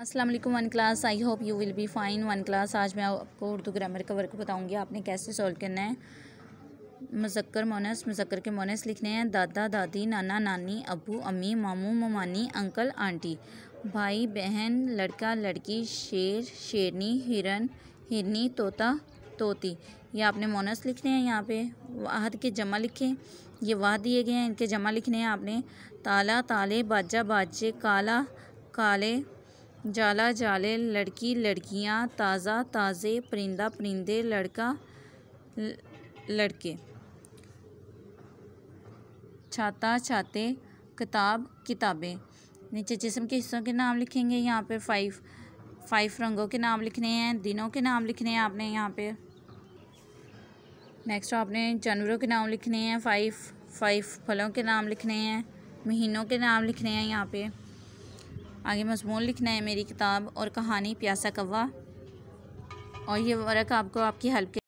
Aslam one class I hope you will be fine one class आज मैं आपको Urdu grammar का वर्क बताऊंगी आपने कैसे सॉल्व करना है मुजक्कर मोनस मुजक्कर के मोनस लिखने हैं दादा दादी नाना नानी अबू अम्मी मामू ममानी अंकल आंटी भाई बहन लड़का लड़की शेर शेरनी हिरन हिरनी तोता तोती ये आपने मोनस लिखने हैं यहाँ पे वाहद के जमा लिखे ये वाह दिए गए हैं इनके जमा लिखने हैं आपने ताला ताले बाजा बाजे काला काले जाला जाले लड़की लड़कियाँ ताज़ा ताज़े परिंदा परिंदे लड़का लड़के छाता छाते किताब किताबें नीचे जिसम के हिस्सों के नाम लिखेंगे यहाँ पे फाइव फाइव रंगों के नाम लिखने हैं दिनों के नाम लिखने हैं आपने यहाँ पे नेक्स्ट आपने जानवरों के नाम लिखने हैं फाइव फाइव फलों के नाम लिखने हैं महीनों के नाम लिखने हैं यहाँ पे आगे मजमून लिखना है मेरी किताब और कहानी प्यासा कवा और ये वर्क आपको आपकी हेल्प